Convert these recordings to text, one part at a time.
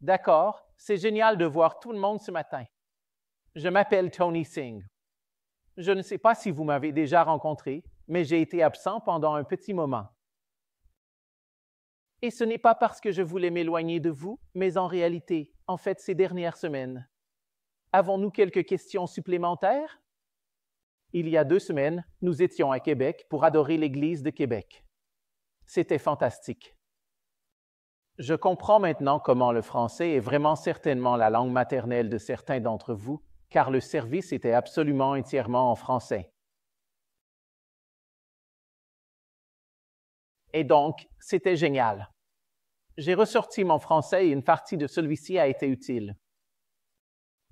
D'accord, c'est génial de voir tout le monde ce matin. Je m'appelle Tony Singh. Je ne sais pas si vous m'avez déjà rencontré, mais j'ai été absent pendant un petit moment. Et ce n'est pas parce que je voulais m'éloigner de vous, mais en réalité, en fait, ces dernières semaines. Avons-nous quelques questions supplémentaires? Il y a deux semaines, nous étions à Québec pour adorer l'Église de Québec. C'était fantastique. Je comprends maintenant comment le français est vraiment certainement la langue maternelle de certains d'entre vous, car le service était absolument entièrement en français. Et donc, c'était génial. J'ai ressorti mon français et une partie de celui-ci a été utile.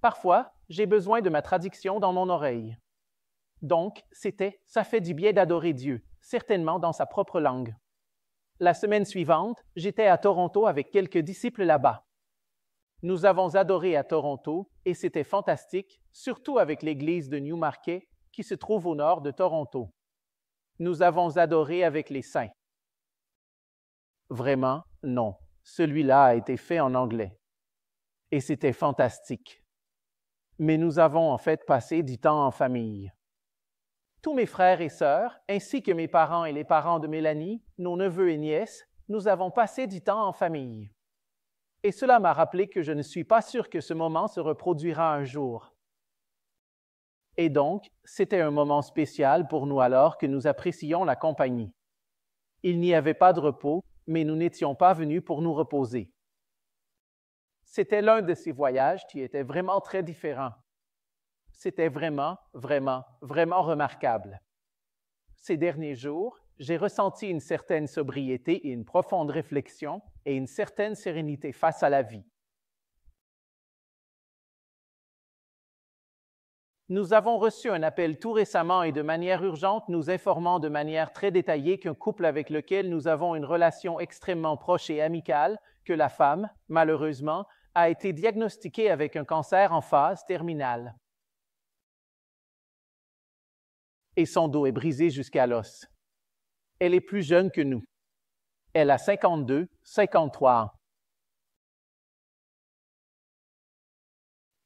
Parfois, j'ai besoin de ma traduction dans mon oreille. Donc, c'était ⁇ ça fait du bien d'adorer Dieu, certainement dans sa propre langue ⁇ la semaine suivante, j'étais à Toronto avec quelques disciples là-bas. Nous avons adoré à Toronto et c'était fantastique, surtout avec l'église de Newmarket qui se trouve au nord de Toronto. Nous avons adoré avec les saints. Vraiment, non. Celui-là a été fait en anglais. Et c'était fantastique. Mais nous avons en fait passé du temps en famille tous mes frères et sœurs, ainsi que mes parents et les parents de Mélanie, nos neveux et nièces, nous avons passé du temps en famille. Et cela m'a rappelé que je ne suis pas sûr que ce moment se reproduira un jour. Et donc, c'était un moment spécial pour nous alors que nous apprécions la compagnie. Il n'y avait pas de repos, mais nous n'étions pas venus pour nous reposer. C'était l'un de ces voyages qui était vraiment très différent c'était vraiment, vraiment, vraiment remarquable. Ces derniers jours, j'ai ressenti une certaine sobriété et une profonde réflexion et une certaine sérénité face à la vie. Nous avons reçu un appel tout récemment et de manière urgente nous informant de manière très détaillée qu'un couple avec lequel nous avons une relation extrêmement proche et amicale, que la femme, malheureusement, a été diagnostiquée avec un cancer en phase terminale. et son dos est brisé jusqu'à l'os. Elle est plus jeune que nous. Elle a 52, 53 ans.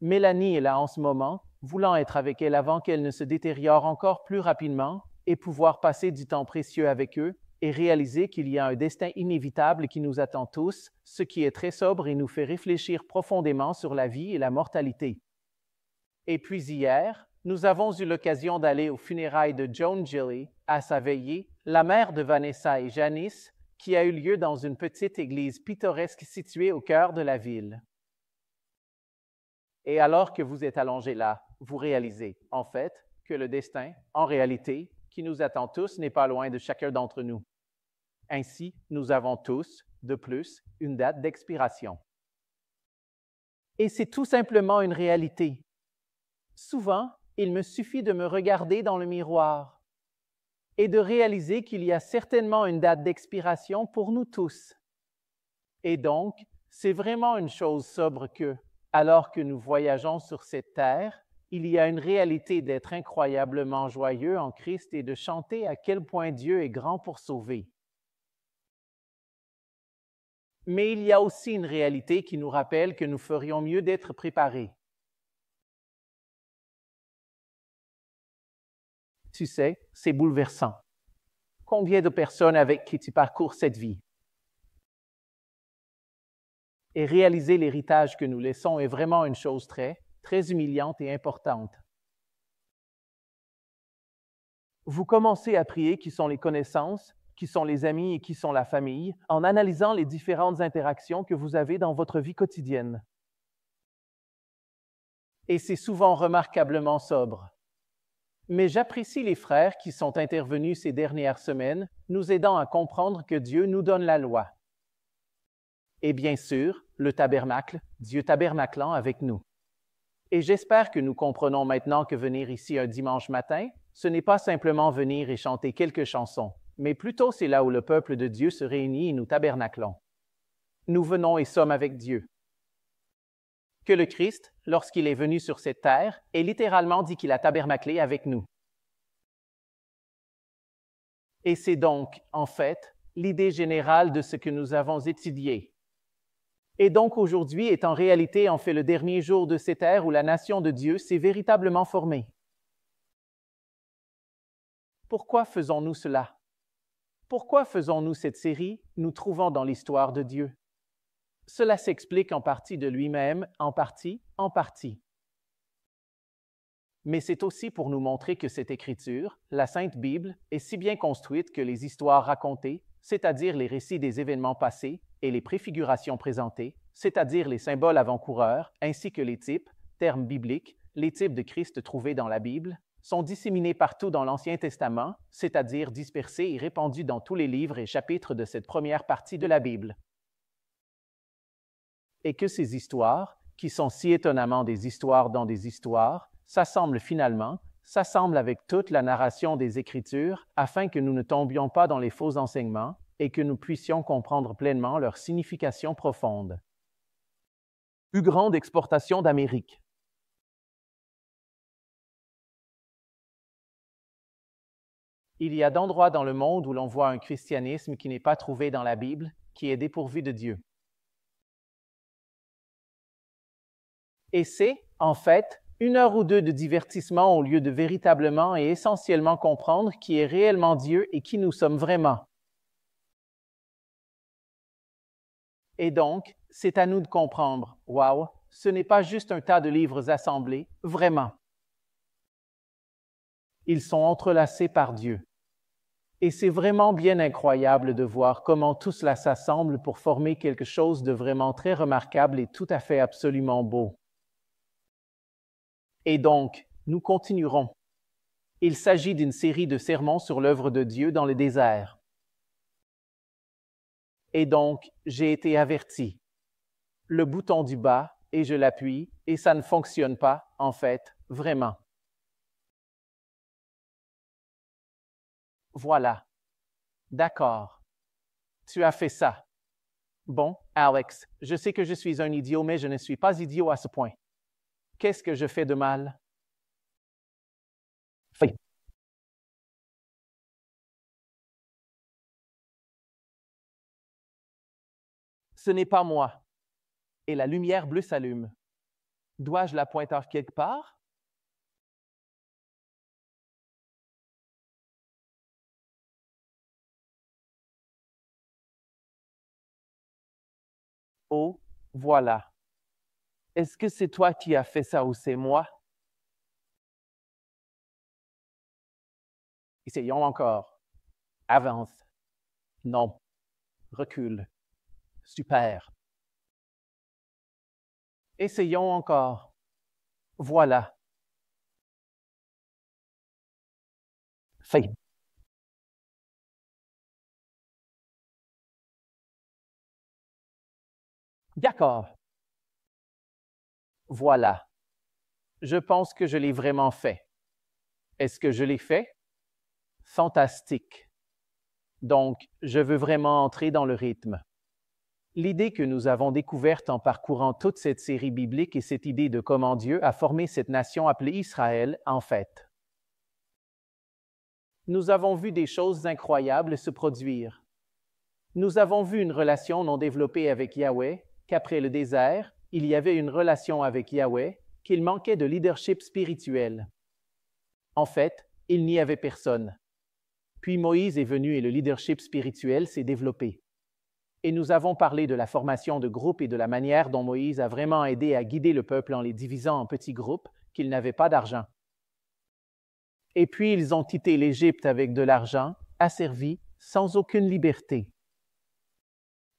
Mélanie est là en ce moment, voulant être avec elle avant qu'elle ne se détériore encore plus rapidement et pouvoir passer du temps précieux avec eux et réaliser qu'il y a un destin inévitable qui nous attend tous, ce qui est très sobre et nous fait réfléchir profondément sur la vie et la mortalité. Et puis hier, nous avons eu l'occasion d'aller aux funérailles de Joan Gilly à sa veillée, la mère de Vanessa et Janice, qui a eu lieu dans une petite église pittoresque située au cœur de la ville. Et alors que vous êtes allongé là, vous réalisez, en fait, que le destin, en réalité, qui nous attend tous n'est pas loin de chacun d'entre nous. Ainsi, nous avons tous, de plus, une date d'expiration. Et c'est tout simplement une réalité. Souvent, il me suffit de me regarder dans le miroir et de réaliser qu'il y a certainement une date d'expiration pour nous tous. Et donc, c'est vraiment une chose sobre que, alors que nous voyageons sur cette terre, il y a une réalité d'être incroyablement joyeux en Christ et de chanter à quel point Dieu est grand pour sauver. Mais il y a aussi une réalité qui nous rappelle que nous ferions mieux d'être préparés. c'est bouleversant. Combien de personnes avec qui tu parcours cette vie? Et réaliser l'héritage que nous laissons est vraiment une chose très, très humiliante et importante. Vous commencez à prier qui sont les connaissances, qui sont les amis et qui sont la famille, en analysant les différentes interactions que vous avez dans votre vie quotidienne. Et c'est souvent remarquablement sobre mais j'apprécie les frères qui sont intervenus ces dernières semaines, nous aidant à comprendre que Dieu nous donne la loi. Et bien sûr, le tabernacle, Dieu tabernaclant avec nous. Et j'espère que nous comprenons maintenant que venir ici un dimanche matin, ce n'est pas simplement venir et chanter quelques chansons, mais plutôt c'est là où le peuple de Dieu se réunit et nous tabernaclons. Nous venons et sommes avec Dieu que le Christ, lorsqu'il est venu sur cette terre, ait littéralement dit qu'il a tabernaclé avec nous. Et c'est donc, en fait, l'idée générale de ce que nous avons étudié. Et donc aujourd'hui est en réalité en fait le dernier jour de cette ère où la nation de Dieu s'est véritablement formée. Pourquoi faisons-nous cela? Pourquoi faisons-nous cette série Nous trouvons dans l'histoire de Dieu. Cela s'explique en partie de lui-même, en partie, en partie. Mais c'est aussi pour nous montrer que cette écriture, la Sainte Bible, est si bien construite que les histoires racontées, c'est-à-dire les récits des événements passés, et les préfigurations présentées, c'est-à-dire les symboles avant-coureurs, ainsi que les types, termes bibliques, les types de Christ trouvés dans la Bible, sont disséminés partout dans l'Ancien Testament, c'est-à-dire dispersés et répandus dans tous les livres et chapitres de cette première partie de la Bible et que ces histoires, qui sont si étonnamment des histoires dans des histoires, s'assemblent finalement, s'assemblent avec toute la narration des Écritures, afin que nous ne tombions pas dans les faux enseignements et que nous puissions comprendre pleinement leur signification profonde. Plus grande exportation d'Amérique. Il y a d'endroits dans le monde où l'on voit un christianisme qui n'est pas trouvé dans la Bible, qui est dépourvu de Dieu. Et c'est, en fait, une heure ou deux de divertissement au lieu de véritablement et essentiellement comprendre qui est réellement Dieu et qui nous sommes vraiment. Et donc, c'est à nous de comprendre, waouh, ce n'est pas juste un tas de livres assemblés, vraiment. Ils sont entrelacés par Dieu. Et c'est vraiment bien incroyable de voir comment tout cela s'assemble pour former quelque chose de vraiment très remarquable et tout à fait absolument beau. Et donc, nous continuerons. Il s'agit d'une série de sermons sur l'œuvre de Dieu dans le désert. Et donc, j'ai été averti. Le bouton du bas, et je l'appuie, et ça ne fonctionne pas, en fait, vraiment. Voilà. D'accord. Tu as fait ça. Bon, Alex, je sais que je suis un idiot, mais je ne suis pas idiot à ce point. Qu'est-ce que je fais de mal? Ce n'est pas moi. Et la lumière bleue s'allume. Dois-je la pointer quelque part? Oh, voilà est-ce que c'est toi qui as fait ça ou c'est moi? Essayons encore. Avance. Non. Recule. Super. Essayons encore. Voilà. Fait. D'accord voilà, je pense que je l'ai vraiment fait. Est-ce que je l'ai fait? Fantastique. Donc, je veux vraiment entrer dans le rythme. L'idée que nous avons découverte en parcourant toute cette série biblique et cette idée de comment Dieu a formé cette nation appelée Israël, en fait. Nous avons vu des choses incroyables se produire. Nous avons vu une relation non développée avec Yahweh, qu'après le désert, il y avait une relation avec Yahweh, qu'il manquait de leadership spirituel. En fait, il n'y avait personne. Puis Moïse est venu et le leadership spirituel s'est développé. Et nous avons parlé de la formation de groupes et de la manière dont Moïse a vraiment aidé à guider le peuple en les divisant en petits groupes qu'ils n'avaient pas d'argent. Et puis ils ont quitté l'Égypte avec de l'argent, asservis, sans aucune liberté.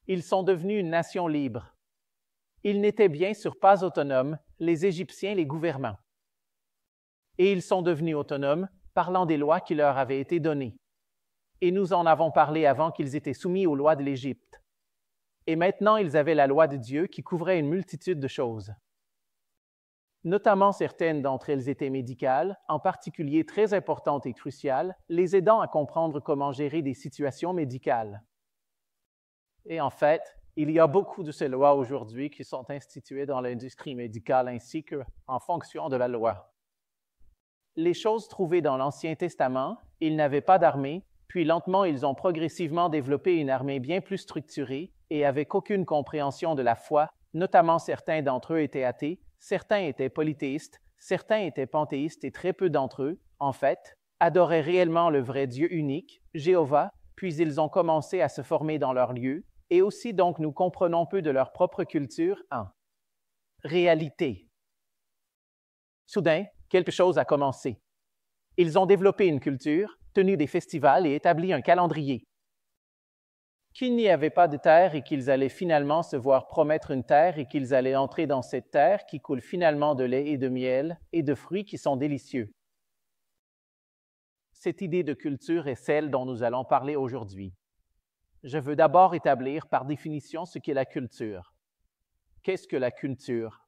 Ils sont devenus une nation libre, ils n'étaient bien sûr pas autonomes, les Égyptiens les gouvernant. Et ils sont devenus autonomes, parlant des lois qui leur avaient été données. Et nous en avons parlé avant qu'ils étaient soumis aux lois de l'Égypte. Et maintenant ils avaient la loi de Dieu qui couvrait une multitude de choses. Notamment certaines d'entre elles étaient médicales, en particulier très importantes et cruciales, les aidant à comprendre comment gérer des situations médicales. Et en fait, il y a beaucoup de ces lois aujourd'hui qui sont instituées dans l'industrie médicale ainsi que en fonction de la loi. Les choses trouvées dans l'Ancien Testament, ils n'avaient pas d'armée, puis lentement ils ont progressivement développé une armée bien plus structurée et avec aucune compréhension de la foi, notamment certains d'entre eux étaient athées, certains étaient polythéistes, certains étaient panthéistes et très peu d'entre eux, en fait, adoraient réellement le vrai Dieu unique, Jéhovah, puis ils ont commencé à se former dans leur lieu, et aussi donc nous comprenons peu de leur propre culture en réalité. Soudain, quelque chose a commencé. Ils ont développé une culture, tenu des festivals et établi un calendrier. Qu'il n'y avait pas de terre et qu'ils allaient finalement se voir promettre une terre et qu'ils allaient entrer dans cette terre qui coule finalement de lait et de miel et de fruits qui sont délicieux. Cette idée de culture est celle dont nous allons parler aujourd'hui je veux d'abord établir par définition ce qu'est la culture. Qu'est-ce que la culture?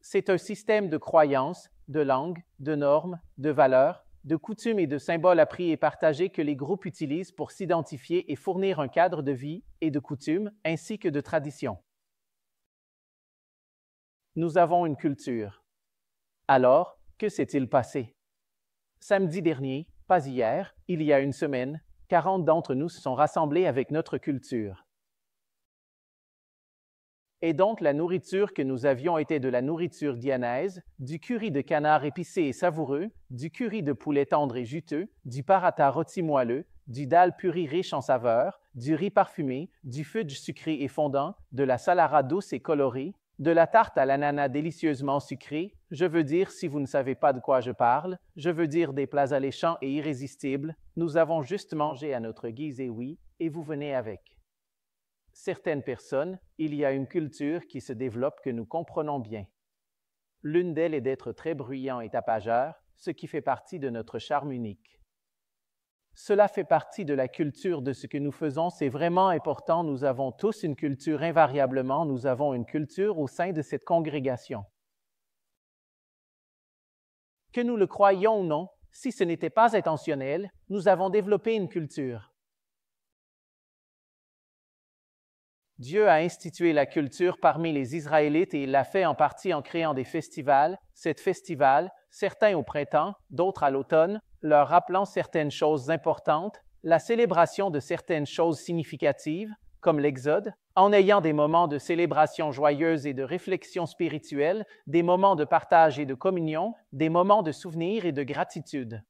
C'est un système de croyances, de langues, de normes, de valeurs, de coutumes et de symboles appris et partagés que les groupes utilisent pour s'identifier et fournir un cadre de vie et de coutumes, ainsi que de traditions. Nous avons une culture. Alors, que s'est-il passé? Samedi dernier, pas hier, il y a une semaine, 40 d'entre nous se sont rassemblés avec notre culture. Et donc la nourriture que nous avions était de la nourriture dianaise, du curry de canard épicé et savoureux, du curry de poulet tendre et juteux, du paratha rôti moelleux, du dal puri riche en saveur, du riz parfumé, du fudge sucré et fondant, de la salara douce et colorée, de la tarte à l'ananas délicieusement sucrée, je veux dire, si vous ne savez pas de quoi je parle, je veux dire des plats alléchants et irrésistibles, nous avons juste mangé à notre guise et oui, et vous venez avec. Certaines personnes, il y a une culture qui se développe que nous comprenons bien. L'une d'elles est d'être très bruyant et tapageur, ce qui fait partie de notre charme unique. Cela fait partie de la culture de ce que nous faisons. C'est vraiment important. Nous avons tous une culture invariablement. Nous avons une culture au sein de cette congrégation. Que nous le croyions ou non, si ce n'était pas intentionnel, nous avons développé une culture. Dieu a institué la culture parmi les Israélites et il l'a fait en partie en créant des festivals, sept festivals, certains au printemps, d'autres à l'automne, leur rappelant certaines choses importantes, la célébration de certaines choses significatives, comme l'Exode, en ayant des moments de célébration joyeuse et de réflexion spirituelle, des moments de partage et de communion, des moments de souvenir et de gratitude.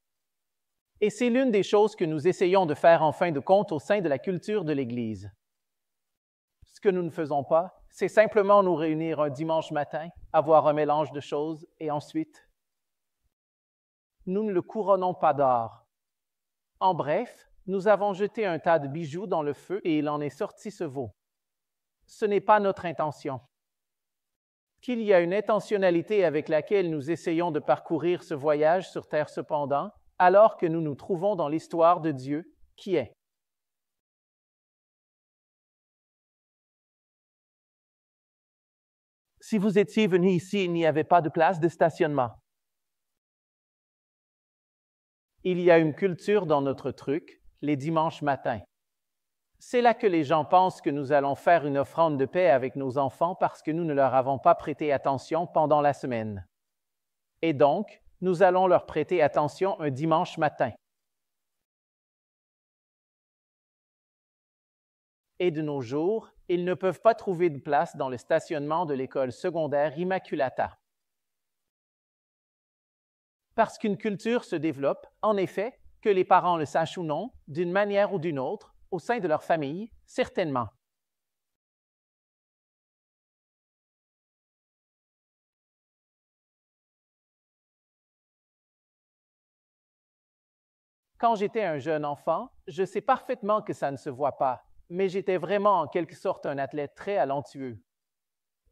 Et c'est l'une des choses que nous essayons de faire en fin de compte au sein de la culture de l'Église. Ce que nous ne faisons pas, c'est simplement nous réunir un dimanche matin, avoir un mélange de choses et ensuite nous ne le couronnons pas d'or. En bref, nous avons jeté un tas de bijoux dans le feu et il en est sorti ce veau. Ce n'est pas notre intention. Qu'il y a une intentionnalité avec laquelle nous essayons de parcourir ce voyage sur Terre cependant, alors que nous nous trouvons dans l'histoire de Dieu, qui est si vous étiez venu ici, il n'y avait pas de place de stationnement il y a une culture dans notre truc, les dimanches matins. C'est là que les gens pensent que nous allons faire une offrande de paix avec nos enfants parce que nous ne leur avons pas prêté attention pendant la semaine. Et donc, nous allons leur prêter attention un dimanche matin. Et de nos jours, ils ne peuvent pas trouver de place dans le stationnement de l'école secondaire Immaculata parce qu'une culture se développe, en effet, que les parents le sachent ou non, d'une manière ou d'une autre, au sein de leur famille, certainement. Quand j'étais un jeune enfant, je sais parfaitement que ça ne se voit pas, mais j'étais vraiment en quelque sorte un athlète très talentueux.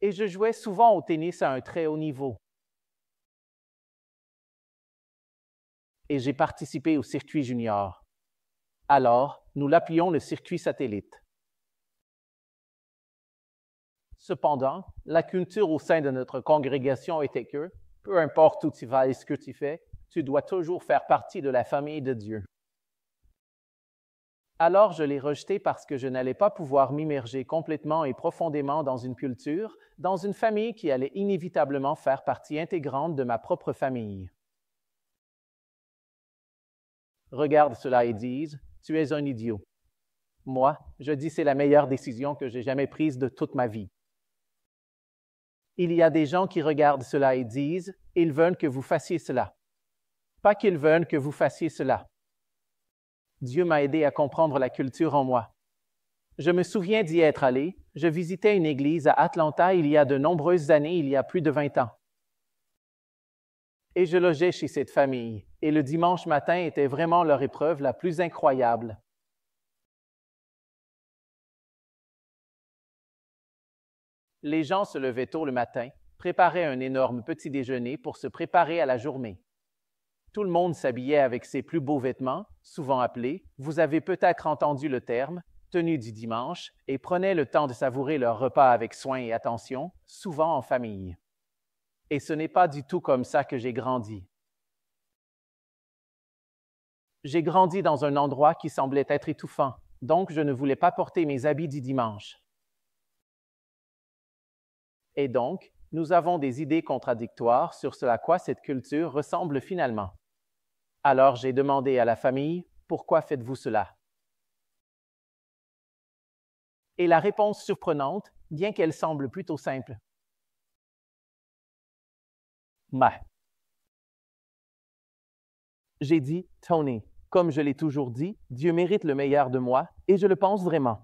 Et je jouais souvent au tennis à un très haut niveau. et j'ai participé au circuit junior. Alors, nous l'appuyons le circuit satellite. Cependant, la culture au sein de notre congrégation était que, peu importe où tu vas et ce que tu fais, tu dois toujours faire partie de la famille de Dieu. Alors je l'ai rejeté parce que je n'allais pas pouvoir m'immerger complètement et profondément dans une culture, dans une famille qui allait inévitablement faire partie intégrante de ma propre famille. Regarde cela et disent, tu es un idiot. Moi, je dis, c'est la meilleure décision que j'ai jamais prise de toute ma vie. Il y a des gens qui regardent cela et disent, ils veulent que vous fassiez cela. Pas qu'ils veulent que vous fassiez cela. Dieu m'a aidé à comprendre la culture en moi. Je me souviens d'y être allé. Je visitais une église à Atlanta il y a de nombreuses années, il y a plus de 20 ans et je logeais chez cette famille, et le dimanche matin était vraiment leur épreuve la plus incroyable. Les gens se levaient tôt le matin, préparaient un énorme petit déjeuner pour se préparer à la journée. Tout le monde s'habillait avec ses plus beaux vêtements, souvent appelés, vous avez peut-être entendu le terme, tenue du dimanche, et prenaient le temps de savourer leur repas avec soin et attention, souvent en famille. Et ce n'est pas du tout comme ça que j'ai grandi. J'ai grandi dans un endroit qui semblait être étouffant, donc je ne voulais pas porter mes habits du dimanche. Et donc, nous avons des idées contradictoires sur ce à quoi cette culture ressemble finalement. Alors j'ai demandé à la famille, pourquoi faites-vous cela? Et la réponse surprenante, bien qu'elle semble plutôt simple, j'ai dit, Tony, comme je l'ai toujours dit, Dieu mérite le meilleur de moi, et je le pense vraiment.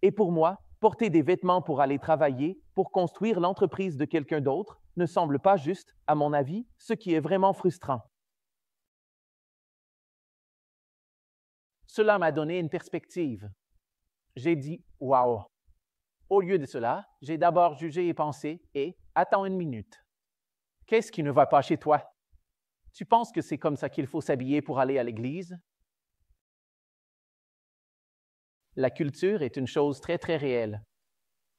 Et pour moi, porter des vêtements pour aller travailler, pour construire l'entreprise de quelqu'un d'autre, ne semble pas juste, à mon avis, ce qui est vraiment frustrant. Cela m'a donné une perspective. J'ai dit Wow, au lieu de cela, j'ai d'abord jugé et pensé et attends une minute. Qu'est-ce qui ne va pas chez toi? Tu penses que c'est comme ça qu'il faut s'habiller pour aller à l'église? La culture est une chose très, très réelle.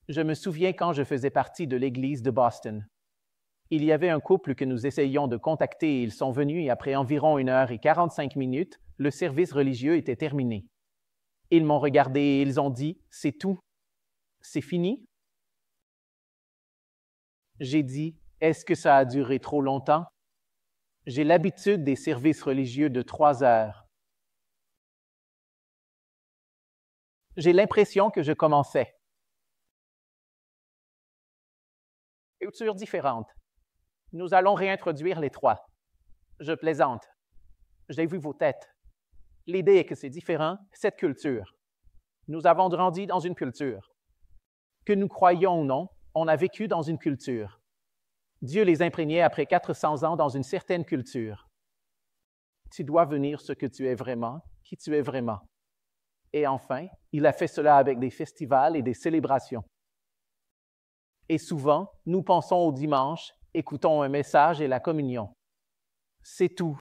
Je me souviens quand je faisais partie de l'église de Boston. Il y avait un couple que nous essayions de contacter et ils sont venus et après environ une heure et quarante-cinq minutes, le service religieux était terminé. Ils m'ont regardé et ils ont dit, c'est tout, c'est fini? J'ai dit, est-ce que ça a duré trop longtemps? J'ai l'habitude des services religieux de trois heures. J'ai l'impression que je commençais. Culture différente. Nous allons réintroduire les trois. Je plaisante. J'ai vu vos têtes. L'idée est que c'est différent, cette culture. Nous avons grandi dans une culture que nous croyions ou non, on a vécu dans une culture. Dieu les imprégnait après 400 ans dans une certaine culture. Tu dois venir ce que tu es vraiment, qui tu es vraiment. Et enfin, il a fait cela avec des festivals et des célébrations. Et souvent, nous pensons au dimanche, écoutons un message et la communion. C'est tout.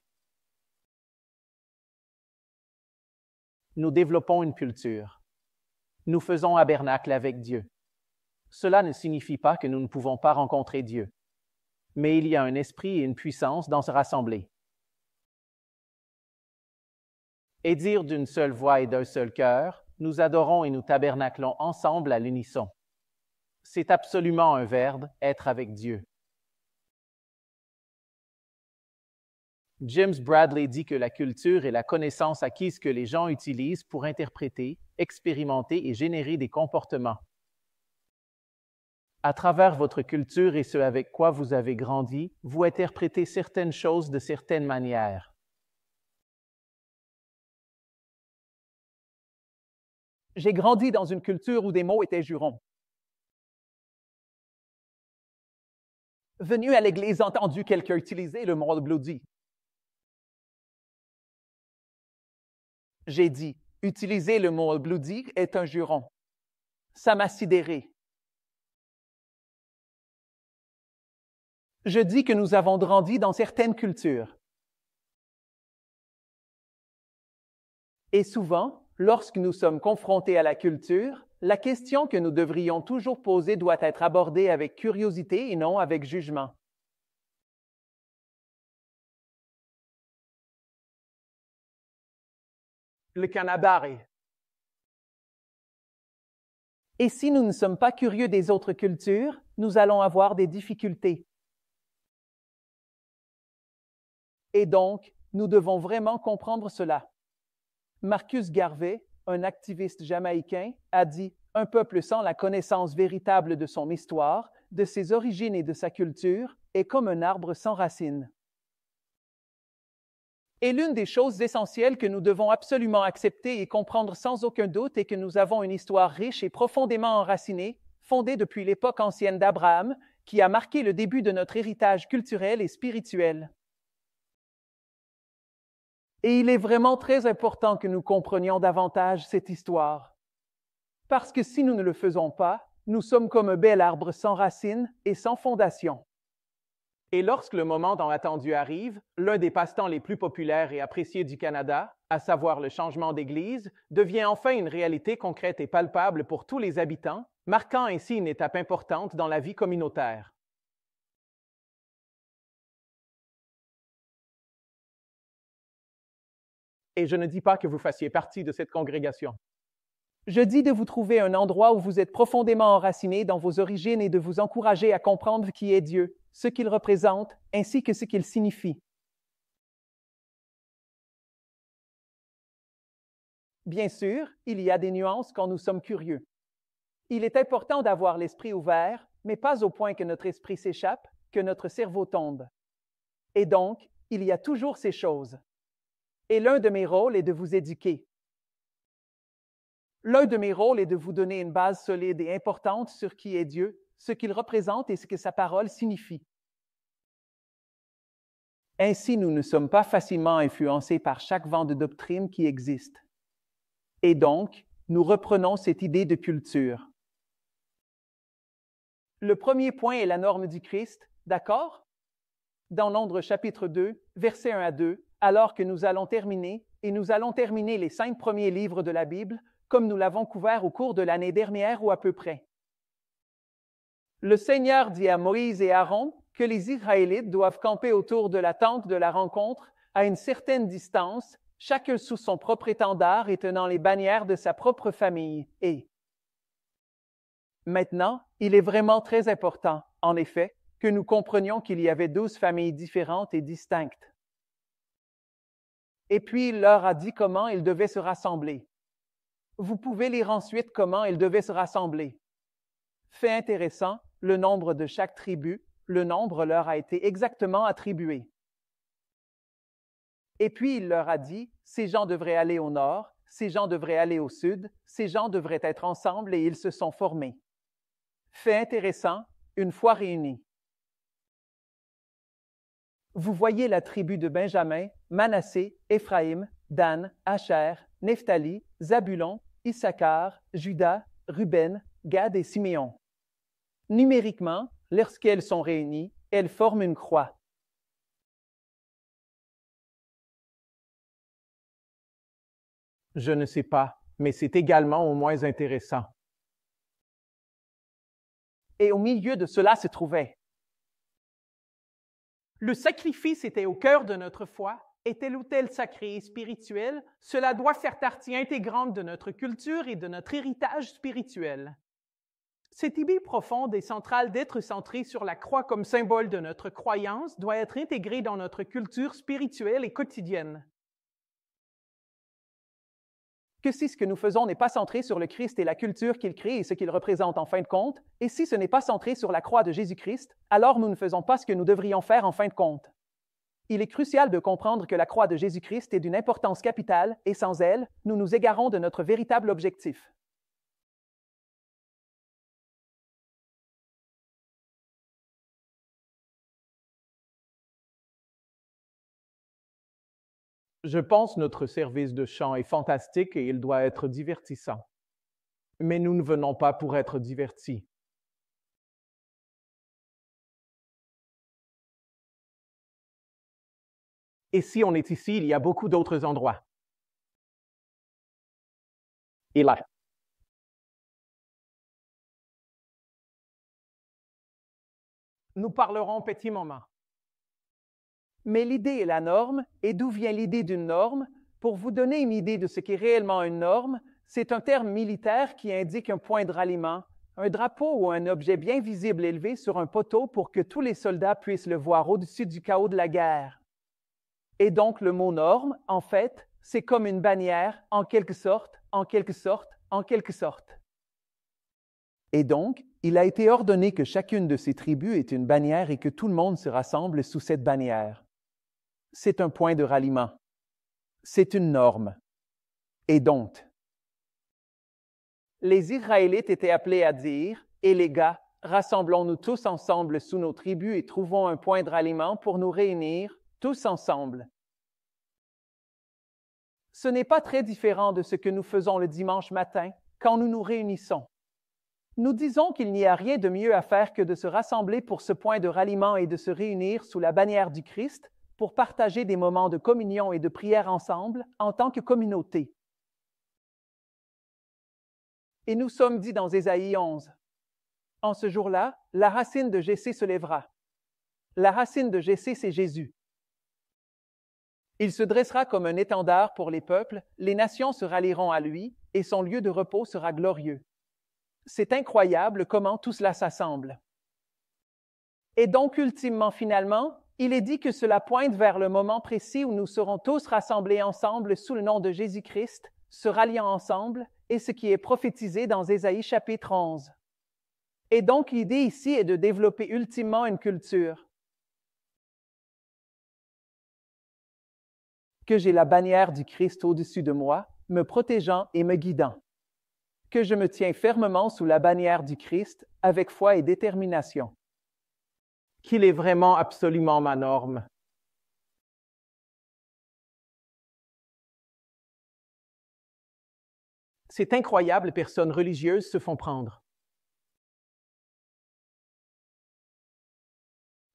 Nous développons une culture. Nous faisons un avec Dieu. Cela ne signifie pas que nous ne pouvons pas rencontrer Dieu, mais il y a un esprit et une puissance dans se rassembler. Et dire d'une seule voix et d'un seul cœur, nous adorons et nous tabernaclons ensemble à l'unisson. C'est absolument un verbe, être avec Dieu. James Bradley dit que la culture est la connaissance acquise que les gens utilisent pour interpréter, expérimenter et générer des comportements à travers votre culture et ce avec quoi vous avez grandi, vous interprétez certaines choses de certaines manières. J'ai grandi dans une culture où des mots étaient jurons. Venu à l'église, entendu quelqu'un utiliser le mot bloody. J'ai dit, utiliser le mot bloody est un juron. Ça m'a sidéré. je dis que nous avons grandi dans certaines cultures. Et souvent, lorsque nous sommes confrontés à la culture, la question que nous devrions toujours poser doit être abordée avec curiosité et non avec jugement. Le canabari. Et si nous ne sommes pas curieux des autres cultures, nous allons avoir des difficultés. Et donc, nous devons vraiment comprendre cela. Marcus Garvey, un activiste jamaïcain, a dit Un peuple sans la connaissance véritable de son histoire, de ses origines et de sa culture, est comme un arbre sans racines. Et l'une des choses essentielles que nous devons absolument accepter et comprendre sans aucun doute est que nous avons une histoire riche et profondément enracinée, fondée depuis l'époque ancienne d'Abraham, qui a marqué le début de notre héritage culturel et spirituel. Et il est vraiment très important que nous comprenions davantage cette histoire. Parce que si nous ne le faisons pas, nous sommes comme un bel arbre sans racines et sans fondation. Et lorsque le moment tant attendu arrive, l'un des passe-temps les plus populaires et appréciés du Canada, à savoir le changement d'église, devient enfin une réalité concrète et palpable pour tous les habitants, marquant ainsi une étape importante dans la vie communautaire. et je ne dis pas que vous fassiez partie de cette congrégation. Je dis de vous trouver un endroit où vous êtes profondément enraciné dans vos origines et de vous encourager à comprendre qui est Dieu, ce qu'il représente, ainsi que ce qu'il signifie. Bien sûr, il y a des nuances quand nous sommes curieux. Il est important d'avoir l'esprit ouvert, mais pas au point que notre esprit s'échappe, que notre cerveau tombe. Et donc, il y a toujours ces choses et l'un de mes rôles est de vous éduquer. L'un de mes rôles est de vous donner une base solide et importante sur qui est Dieu, ce qu'il représente et ce que sa parole signifie. Ainsi, nous ne sommes pas facilement influencés par chaque vent de doctrine qui existe. Et donc, nous reprenons cette idée de culture. Le premier point est la norme du Christ, d'accord? Dans Londres chapitre 2, versets 1 à 2, alors que nous allons terminer, et nous allons terminer les cinq premiers livres de la Bible, comme nous l'avons couvert au cours de l'année dernière ou à peu près. Le Seigneur dit à Moïse et Aaron que les Israélites doivent camper autour de la tente de la rencontre à une certaine distance, chacun sous son propre étendard et tenant les bannières de sa propre famille, et Maintenant, il est vraiment très important, en effet, que nous comprenions qu'il y avait douze familles différentes et distinctes et puis il leur a dit comment ils devaient se rassembler. Vous pouvez lire ensuite comment ils devaient se rassembler. Fait intéressant, le nombre de chaque tribu, le nombre leur a été exactement attribué. Et puis il leur a dit, ces gens devraient aller au nord, ces gens devraient aller au sud, ces gens devraient être ensemble et ils se sont formés. Fait intéressant, une fois réunis. Vous voyez la tribu de Benjamin, Manassé, Éphraïm, Dan, Asher, Nephtali, Zabulon, Issachar, Judas, Ruben, Gad et Siméon. Numériquement, lorsqu'elles sont réunies, elles forment une croix. Je ne sais pas, mais c'est également au moins intéressant. Et au milieu de cela se trouvait le sacrifice était au cœur de notre foi, ou tel sacré et spirituel. Cela doit faire partie intégrante de notre culture et de notre héritage spirituel. Cette idée profonde et centrale d'être centré sur la croix comme symbole de notre croyance doit être intégrée dans notre culture spirituelle et quotidienne que si ce que nous faisons n'est pas centré sur le Christ et la culture qu'il crée et ce qu'il représente en fin de compte, et si ce n'est pas centré sur la croix de Jésus-Christ, alors nous ne faisons pas ce que nous devrions faire en fin de compte. Il est crucial de comprendre que la croix de Jésus-Christ est d'une importance capitale, et sans elle, nous nous égarons de notre véritable objectif. Je pense notre service de chant est fantastique et il doit être divertissant. Mais nous ne venons pas pour être divertis. Et si on est ici, il y a beaucoup d'autres endroits. Et là. Nous parlerons petit moment. Mais l'idée est la norme, et d'où vient l'idée d'une norme? Pour vous donner une idée de ce qu'est réellement une norme, c'est un terme militaire qui indique un point de ralliement, un drapeau ou un objet bien visible élevé sur un poteau pour que tous les soldats puissent le voir au-dessus du chaos de la guerre. Et donc le mot norme, en fait, c'est comme une bannière, en quelque sorte, en quelque sorte, en quelque sorte. Et donc, il a été ordonné que chacune de ces tribus ait une bannière et que tout le monde se rassemble sous cette bannière c'est un point de ralliement, c'est une norme, et donc. Les Israélites étaient appelés à dire, et les gars, rassemblons-nous tous ensemble sous nos tribus et trouvons un point de ralliement pour nous réunir tous ensemble. Ce n'est pas très différent de ce que nous faisons le dimanche matin quand nous nous réunissons. Nous disons qu'il n'y a rien de mieux à faire que de se rassembler pour ce point de ralliement et de se réunir sous la bannière du Christ pour partager des moments de communion et de prière ensemble en tant que communauté. Et nous sommes dit dans Ésaïe 11, En ce jour-là, la racine de Jessé se lèvera. La racine de Jessé, c'est Jésus. Il se dressera comme un étendard pour les peuples, les nations se rallieront à lui, et son lieu de repos sera glorieux. C'est incroyable comment tout cela s'assemble. Et donc, ultimement, finalement, il est dit que cela pointe vers le moment précis où nous serons tous rassemblés ensemble sous le nom de Jésus-Christ, se ralliant ensemble, et ce qui est prophétisé dans Ésaïe chapitre 11. Et donc l'idée ici est de développer ultimement une culture. Que j'ai la bannière du Christ au-dessus de moi, me protégeant et me guidant. Que je me tiens fermement sous la bannière du Christ avec foi et détermination qu'il est vraiment absolument ma norme. C'est incroyable, les personnes religieuses se font prendre.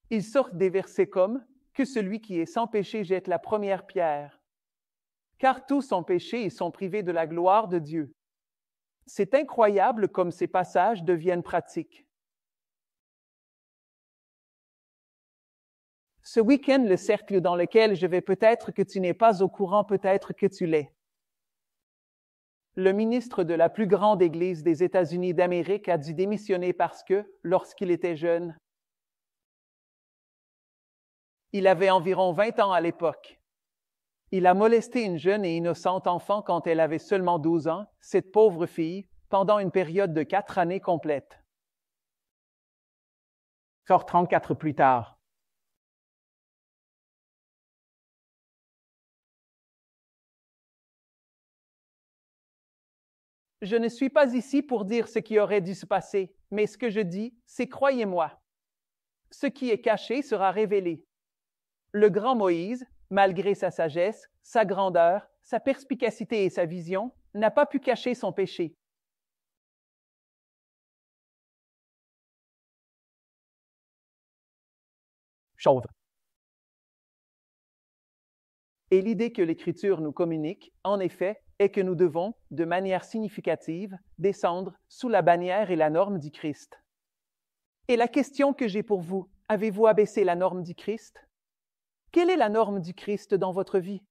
Ils sortent des versets comme Que celui qui est sans péché jette la première pierre, car tous sont péchés et sont privés de la gloire de Dieu. C'est incroyable comme ces passages deviennent pratiques. ce week-end le cercle dans lequel je vais peut-être que tu n'es pas au courant, peut-être que tu l'es. Le ministre de la plus grande Église des États-Unis d'Amérique a dû démissionner parce que, lorsqu'il était jeune, il avait environ 20 ans à l'époque. Il a molesté une jeune et innocente enfant quand elle avait seulement 12 ans, cette pauvre fille, pendant une période de quatre années complètes. 34 plus tard. Je ne suis pas ici pour dire ce qui aurait dû se passer, mais ce que je dis, c'est croyez-moi. Ce qui est caché sera révélé. Le grand Moïse, malgré sa sagesse, sa grandeur, sa perspicacité et sa vision, n'a pas pu cacher son péché. Chauve. Et l'idée que l'Écriture nous communique, en effet, est que nous devons, de manière significative, descendre sous la bannière et la norme du Christ. Et la question que j'ai pour vous, avez-vous abaissé la norme du Christ Quelle est la norme du Christ dans votre vie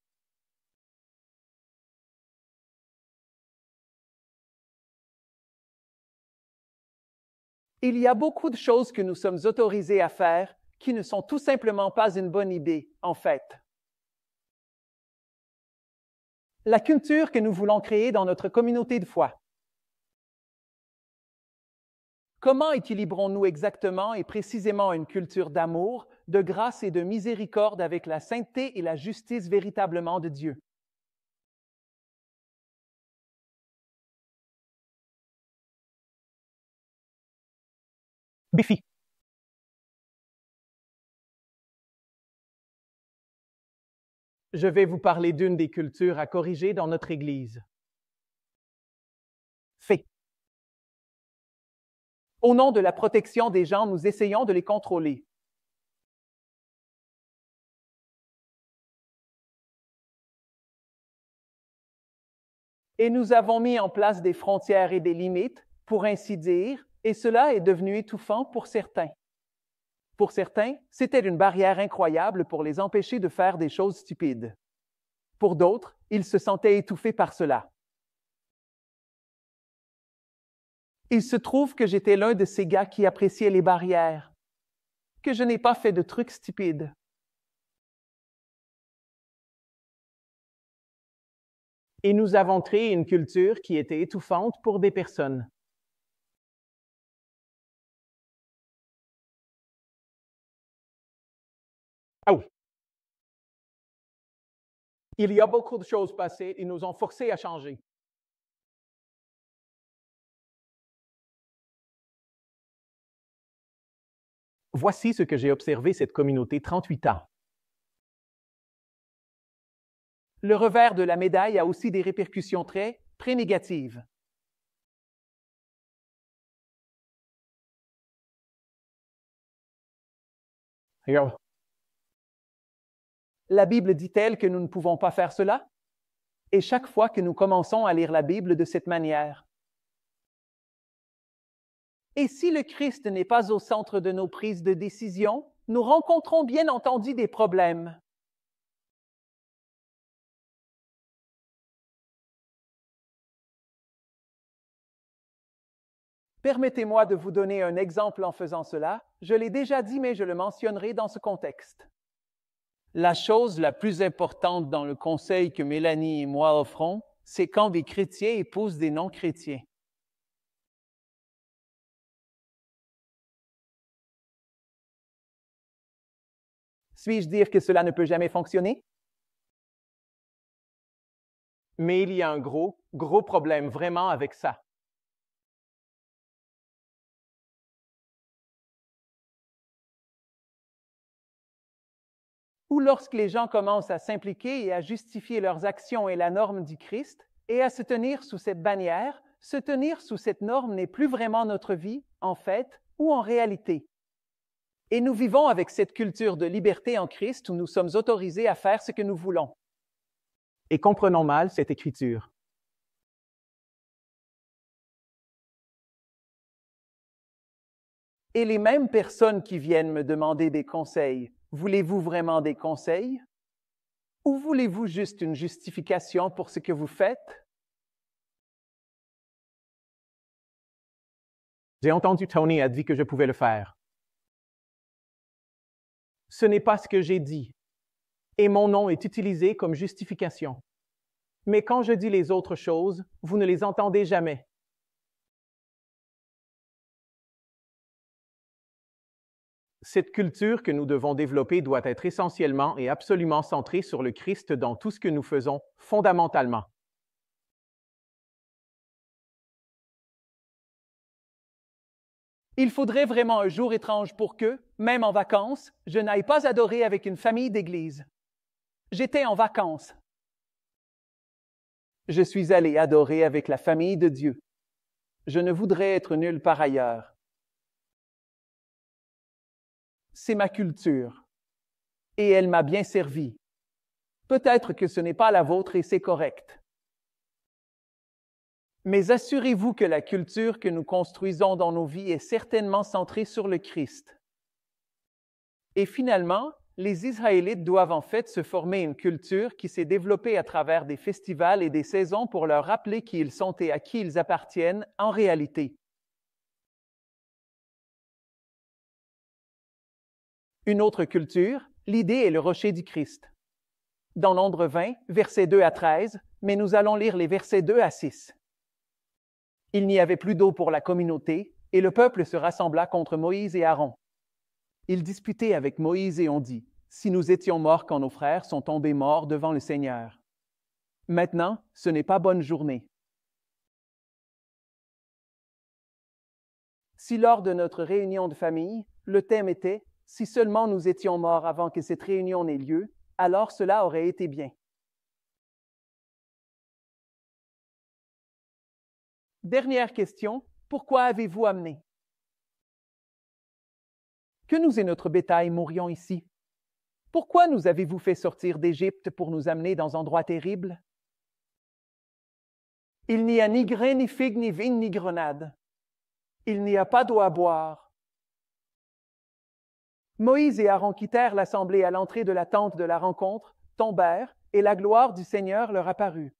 Il y a beaucoup de choses que nous sommes autorisés à faire qui ne sont tout simplement pas une bonne idée, en fait la culture que nous voulons créer dans notre communauté de foi. Comment équilibrons-nous exactement et précisément une culture d'amour, de grâce et de miséricorde avec la sainteté et la justice véritablement de Dieu? je vais vous parler d'une des cultures à corriger dans notre Église. Fait. Au nom de la protection des gens, nous essayons de les contrôler. Et nous avons mis en place des frontières et des limites, pour ainsi dire, et cela est devenu étouffant pour certains. Pour certains, c'était une barrière incroyable pour les empêcher de faire des choses stupides. Pour d'autres, ils se sentaient étouffés par cela. Il se trouve que j'étais l'un de ces gars qui appréciaient les barrières, que je n'ai pas fait de trucs stupides. Et nous avons créé une culture qui était étouffante pour des personnes. Il y a beaucoup de choses passées. Ils nous ont forcés à changer. Voici ce que j'ai observé cette communauté 38 ans. Le revers de la médaille a aussi des répercussions très, très négatives. La Bible dit-elle que nous ne pouvons pas faire cela? Et chaque fois que nous commençons à lire la Bible de cette manière. Et si le Christ n'est pas au centre de nos prises de décision, nous rencontrons bien entendu des problèmes. Permettez-moi de vous donner un exemple en faisant cela. Je l'ai déjà dit, mais je le mentionnerai dans ce contexte. La chose la plus importante dans le conseil que Mélanie et moi offrons, c'est quand des chrétiens épousent des non-chrétiens. suis je dire que cela ne peut jamais fonctionner? Mais il y a un gros, gros problème vraiment avec ça. ou lorsque les gens commencent à s'impliquer et à justifier leurs actions et la norme du Christ, et à se tenir sous cette bannière, se tenir sous cette norme n'est plus vraiment notre vie, en fait, ou en réalité. Et nous vivons avec cette culture de liberté en Christ où nous sommes autorisés à faire ce que nous voulons. Et comprenons mal cette écriture. Et les mêmes personnes qui viennent me demander des conseils Voulez-vous vraiment des conseils? Ou voulez-vous juste une justification pour ce que vous faites? J'ai entendu Tony a dit que je pouvais le faire. Ce n'est pas ce que j'ai dit. Et mon nom est utilisé comme justification. Mais quand je dis les autres choses, vous ne les entendez jamais. Cette culture que nous devons développer doit être essentiellement et absolument centrée sur le Christ dans tout ce que nous faisons fondamentalement. Il faudrait vraiment un jour étrange pour que, même en vacances, je n'aille pas adorer avec une famille d'église. J'étais en vacances. Je suis allé adorer avec la famille de Dieu. Je ne voudrais être nulle part ailleurs c'est ma culture. Et elle m'a bien servi. Peut-être que ce n'est pas la vôtre et c'est correct. Mais assurez-vous que la culture que nous construisons dans nos vies est certainement centrée sur le Christ. Et finalement, les Israélites doivent en fait se former une culture qui s'est développée à travers des festivals et des saisons pour leur rappeler qui ils sont et à qui ils appartiennent en réalité. Une autre culture, l'idée est le rocher du Christ. Dans Londres 20, versets 2 à 13, mais nous allons lire les versets 2 à 6. Il n'y avait plus d'eau pour la communauté, et le peuple se rassembla contre Moïse et Aaron. Ils disputaient avec Moïse et on dit, Si nous étions morts quand nos frères sont tombés morts devant le Seigneur. Maintenant, ce n'est pas bonne journée. Si lors de notre réunion de famille, le thème était si seulement nous étions morts avant que cette réunion n'ait lieu, alors cela aurait été bien. Dernière question, pourquoi avez-vous amené Que nous et notre bétail mourions ici. Pourquoi nous avez-vous fait sortir d'Égypte pour nous amener dans un endroit terrible Il n'y a ni grain, ni figue, ni vigne, ni grenade. Il n'y a pas d'eau à boire Moïse et Aaron quittèrent l'assemblée à l'entrée de la tente de la rencontre, tombèrent, et la gloire du Seigneur leur apparut.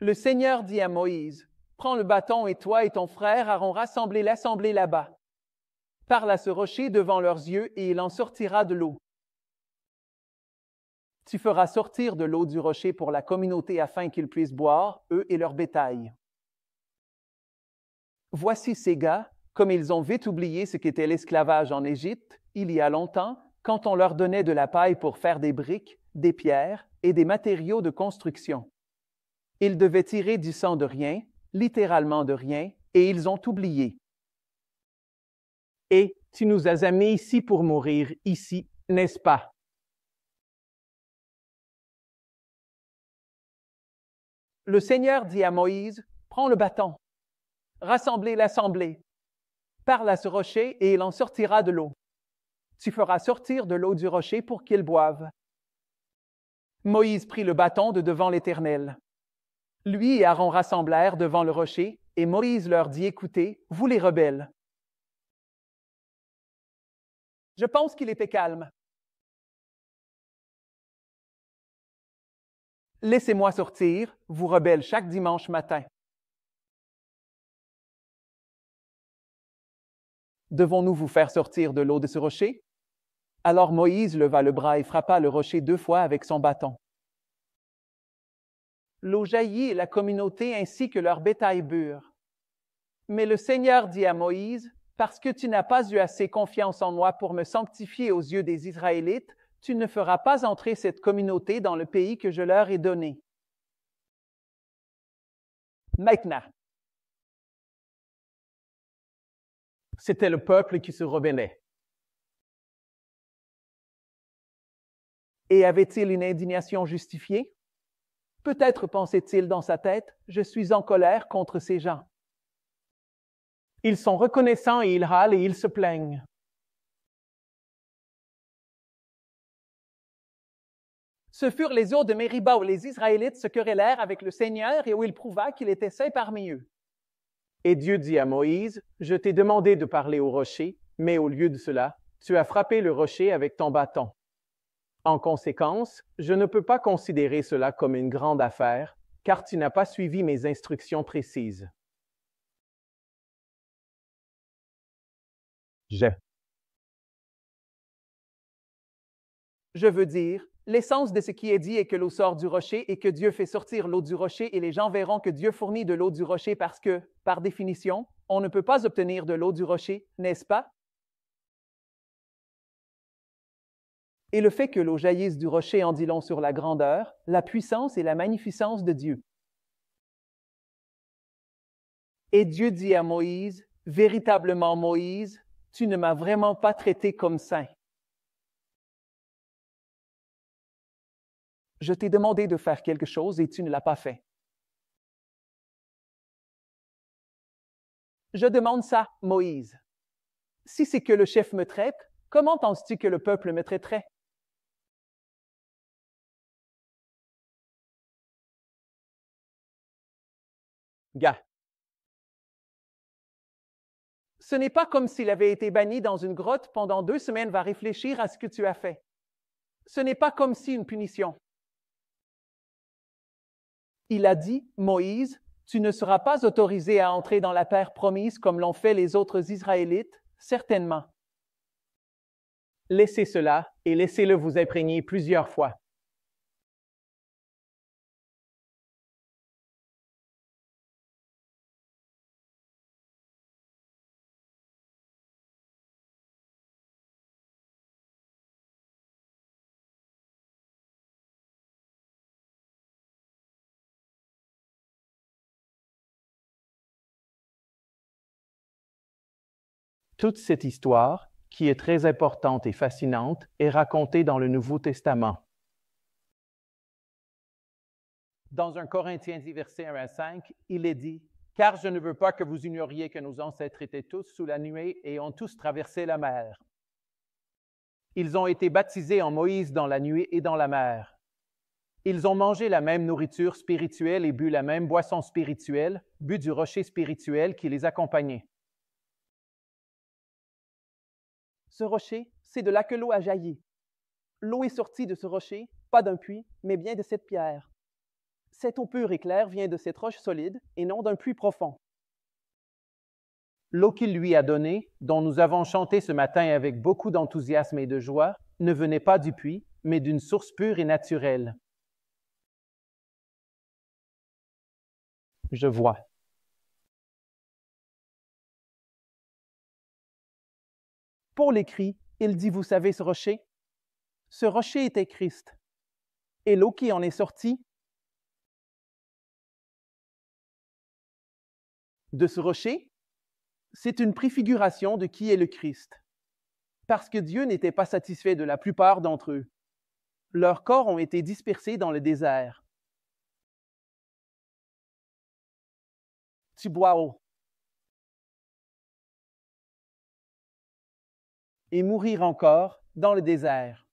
Le Seigneur dit à Moïse, Prends le bâton et toi et ton frère Aaron rassembler l'assemblée là-bas. Parle à ce rocher devant leurs yeux et il en sortira de l'eau. Tu feras sortir de l'eau du rocher pour la communauté afin qu'ils puissent boire, eux et leur bétail. Voici ces gars, comme ils ont vite oublié ce qu'était l'esclavage en Égypte, il y a longtemps, quand on leur donnait de la paille pour faire des briques, des pierres et des matériaux de construction. Ils devaient tirer du sang de rien, littéralement de rien, et ils ont oublié. Et tu nous as amenés ici pour mourir, ici, n'est-ce pas? Le Seigneur dit à Moïse, Prends le bâton, rassemblez l'assemblée, parle à ce rocher et il en sortira de l'eau. Tu feras sortir de l'eau du rocher pour qu'il boive. Moïse prit le bâton de devant l'Éternel. Lui et Aaron rassemblèrent devant le rocher, et Moïse leur dit, Écoutez, vous les rebelles. Je pense qu'il était calme. Laissez-moi sortir, vous rebelles, chaque dimanche matin. Devons-nous vous faire sortir de l'eau de ce rocher Alors Moïse leva le bras et frappa le rocher deux fois avec son bâton. L'eau jaillit et la communauté ainsi que leur bétail burent. Mais le Seigneur dit à Moïse, Parce que tu n'as pas eu assez confiance en moi pour me sanctifier aux yeux des Israélites, tu ne feras pas entrer cette communauté dans le pays que je leur ai donné. Maintenant, C'était le peuple qui se rebellait. Et avait-il une indignation justifiée? Peut-être pensait-il dans sa tête, je suis en colère contre ces gens. Ils sont reconnaissants et ils râlent et ils se plaignent. Ce furent les eaux de Mériba où les Israélites se querellèrent avec le Seigneur et où il prouva qu'il était saint parmi eux. Et Dieu dit à Moïse, Je t'ai demandé de parler au rocher, mais au lieu de cela, tu as frappé le rocher avec ton bâton. En conséquence, je ne peux pas considérer cela comme une grande affaire, car tu n'as pas suivi mes instructions précises. Je. Je veux dire, L'essence de ce qui est dit est que l'eau sort du rocher et que Dieu fait sortir l'eau du rocher et les gens verront que Dieu fournit de l'eau du rocher parce que, par définition, on ne peut pas obtenir de l'eau du rocher, n'est-ce pas? Et le fait que l'eau jaillisse du rocher en dit long sur la grandeur, la puissance et la magnificence de Dieu. Et Dieu dit à Moïse, Véritablement Moïse, tu ne m'as vraiment pas traité comme saint. je t'ai demandé de faire quelque chose et tu ne l'as pas fait. Je demande ça, Moïse. Si c'est que le chef me traite, comment penses-tu que le peuple me traiterait? Gars. Ce n'est pas comme s'il avait été banni dans une grotte pendant deux semaines va réfléchir à ce que tu as fait. Ce n'est pas comme si une punition il a dit, Moïse, tu ne seras pas autorisé à entrer dans la terre promise comme l'ont fait les autres Israélites, certainement. Laissez cela et laissez-le vous imprégner plusieurs fois. Toute cette histoire, qui est très importante et fascinante, est racontée dans le Nouveau Testament. Dans un Corinthien 10, verset 1 à 5, il est dit Car je ne veux pas que vous ignoriez que nos ancêtres étaient tous sous la nuée et ont tous traversé la mer. Ils ont été baptisés en Moïse dans la nuée et dans la mer. Ils ont mangé la même nourriture spirituelle et bu la même boisson spirituelle, bu du rocher spirituel qui les accompagnait. Ce rocher, c'est de là que l'eau a jailli. L'eau est sortie de ce rocher, pas d'un puits, mais bien de cette pierre. Cette eau pure et claire vient de cette roche solide et non d'un puits profond. L'eau qu'il lui a donnée, dont nous avons chanté ce matin avec beaucoup d'enthousiasme et de joie, ne venait pas du puits, mais d'une source pure et naturelle. Je vois. Pour l'écrit, il dit, vous savez ce rocher? Ce rocher était Christ. Et l'eau qui en est sortie de ce rocher, c'est une préfiguration de qui est le Christ. Parce que Dieu n'était pas satisfait de la plupart d'entre eux. Leurs corps ont été dispersés dans le désert. et mourir encore dans le désert.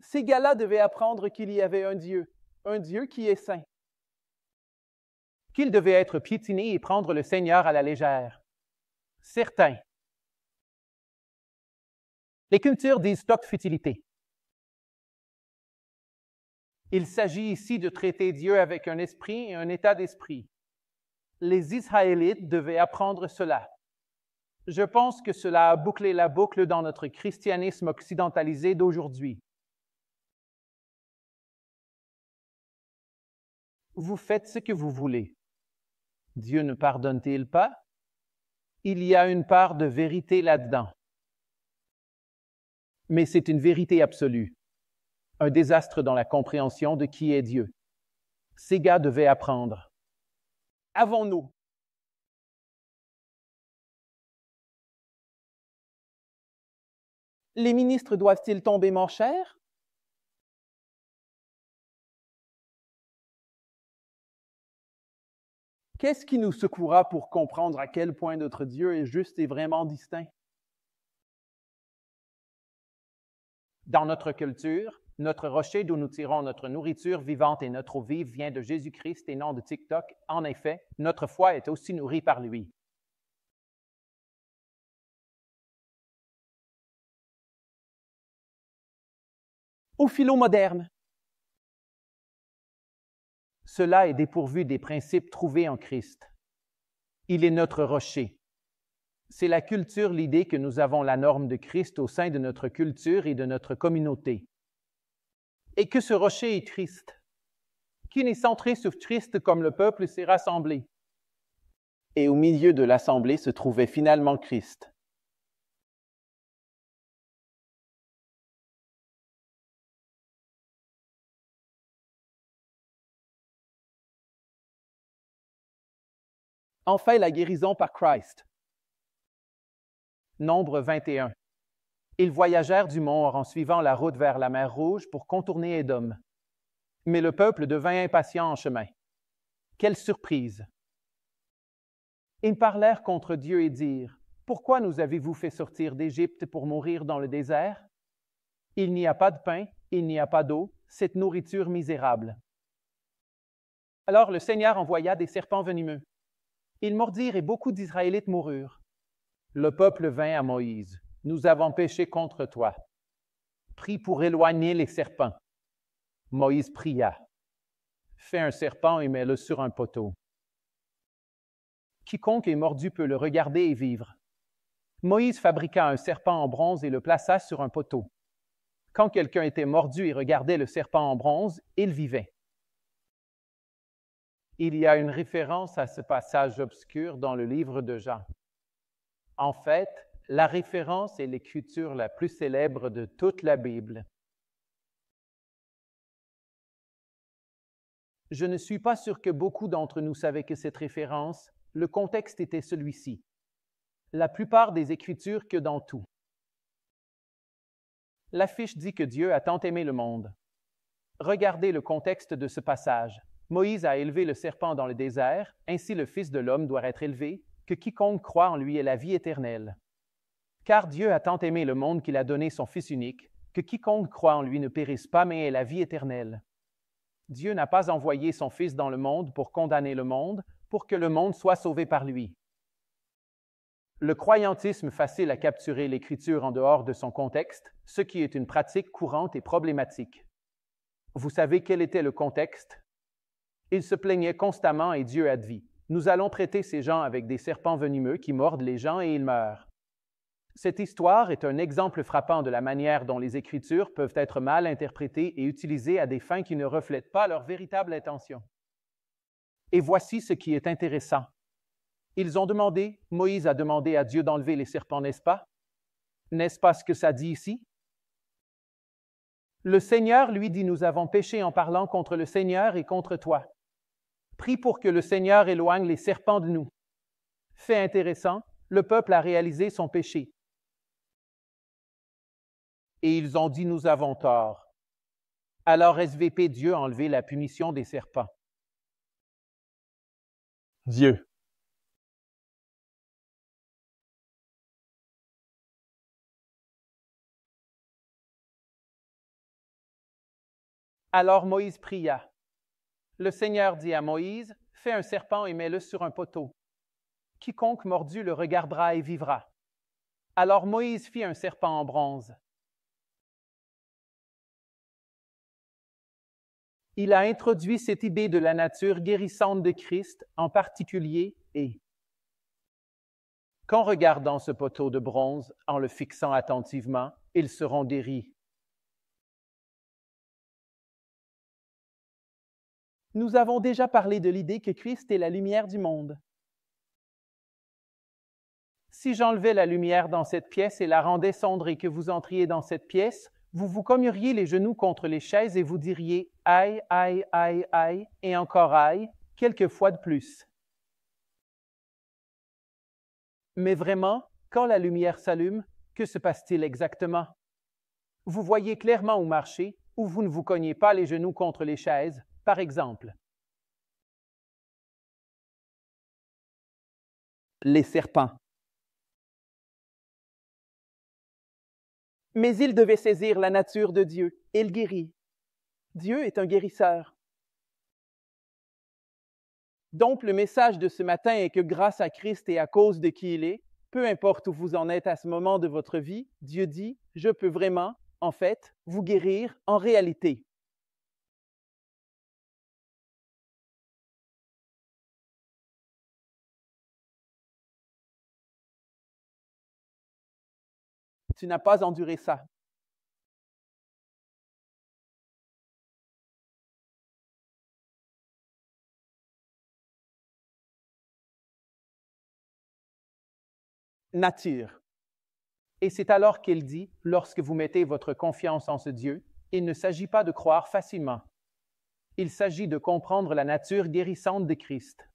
Ces gars-là devaient apprendre qu'il y avait un Dieu, un Dieu qui est saint, qu'ils devaient être piétinés et prendre le Seigneur à la légère. Certains. Les cultures disent stock futilité. Il s'agit ici de traiter Dieu avec un esprit et un état d'esprit. Les Israélites devaient apprendre cela. Je pense que cela a bouclé la boucle dans notre christianisme occidentalisé d'aujourd'hui. Vous faites ce que vous voulez. Dieu ne pardonne-t-il pas? Il y a une part de vérité là-dedans. Mais c'est une vérité absolue un désastre dans la compréhension de qui est Dieu. Ces gars devaient apprendre. Avons-nous Les ministres doivent-ils tomber moins chers? Qu'est-ce qui nous secouera pour comprendre à quel point notre Dieu est juste et vraiment distinct Dans notre culture, notre rocher d'où nous tirons notre nourriture vivante et notre eau vive vient de Jésus-Christ et non de TikTok. En effet, notre foi est aussi nourrie par lui. Au philo moderne, cela est dépourvu des principes trouvés en Christ. Il est notre rocher. C'est la culture l'idée que nous avons la norme de Christ au sein de notre culture et de notre communauté et que ce rocher est triste. Qui n'est centré sur Christ comme le peuple s'est rassemblé. Et au milieu de l'assemblée se trouvait finalement Christ. Enfin, la guérison par Christ. Nombre 21. Ils voyagèrent du mont en suivant la route vers la mer Rouge pour contourner Édom. Mais le peuple devint impatient en chemin. Quelle surprise! Ils parlèrent contre Dieu et dirent, Pourquoi nous avez-vous fait sortir d'Égypte pour mourir dans le désert? Il n'y a pas de pain, il n'y a pas d'eau, cette nourriture misérable. Alors le Seigneur envoya des serpents venimeux. Ils mordirent et beaucoup d'Israélites moururent. Le peuple vint à Moïse nous avons péché contre toi. Prie pour éloigner les serpents. Moïse pria. Fais un serpent et mets-le sur un poteau. Quiconque est mordu peut le regarder et vivre. Moïse fabriqua un serpent en bronze et le plaça sur un poteau. Quand quelqu'un était mordu et regardait le serpent en bronze, il vivait. Il y a une référence à ce passage obscur dans le livre de Jean. En fait, la référence est l'écriture la plus célèbre de toute la Bible. Je ne suis pas sûr que beaucoup d'entre nous savaient que cette référence, le contexte était celui-ci. La plupart des Écritures que dans tout. L'affiche dit que Dieu a tant aimé le monde. Regardez le contexte de ce passage. Moïse a élevé le serpent dans le désert, ainsi le Fils de l'homme doit être élevé, que quiconque croit en lui ait la vie éternelle. Car Dieu a tant aimé le monde qu'il a donné son Fils unique, que quiconque croit en lui ne périsse pas, mais ait la vie éternelle. Dieu n'a pas envoyé son Fils dans le monde pour condamner le monde, pour que le monde soit sauvé par lui. Le croyantisme facile à capturer l'Écriture en dehors de son contexte, ce qui est une pratique courante et problématique. Vous savez quel était le contexte? Il se plaignait constamment et Dieu dit Nous allons prêter ces gens avec des serpents venimeux qui mordent les gens et ils meurent. Cette histoire est un exemple frappant de la manière dont les Écritures peuvent être mal interprétées et utilisées à des fins qui ne reflètent pas leur véritable intention. Et voici ce qui est intéressant. Ils ont demandé, Moïse a demandé à Dieu d'enlever les serpents, n'est-ce pas? N'est-ce pas ce que ça dit ici? Le Seigneur lui dit, nous avons péché en parlant contre le Seigneur et contre toi. Prie pour que le Seigneur éloigne les serpents de nous. Fait intéressant, le peuple a réalisé son péché et ils ont dit nous avons tort. Alors SVP Dieu a enlevé la punition des serpents. Dieu. Alors Moïse pria. Le Seigneur dit à Moïse, Fais un serpent et mets-le sur un poteau. Quiconque mordu le regardera et vivra. Alors Moïse fit un serpent en bronze. il a introduit cette idée de la nature guérissante de Christ en particulier et qu'en regardant ce poteau de bronze, en le fixant attentivement, ils seront guéris. Nous avons déjà parlé de l'idée que Christ est la lumière du monde. Si j'enlevais la lumière dans cette pièce et la rendais sombre et que vous entriez dans cette pièce, vous vous cogneriez les genoux contre les chaises et vous diriez aïe, aïe, aïe, aïe, et encore aïe, quelques fois de plus. Mais vraiment, quand la lumière s'allume, que se passe-t-il exactement? Vous voyez clairement où marcher, ou vous ne vous cognez pas les genoux contre les chaises, par exemple. Les serpents. Mais il devait saisir la nature de Dieu et guérit. Dieu est un guérisseur. Donc le message de ce matin est que grâce à Christ et à cause de qui il est, peu importe où vous en êtes à ce moment de votre vie, Dieu dit, je peux vraiment, en fait, vous guérir en réalité. tu n'as pas enduré ça. Nature. Et c'est alors qu'il dit, lorsque vous mettez votre confiance en ce Dieu, il ne s'agit pas de croire facilement. Il s'agit de comprendre la nature guérissante de Christ.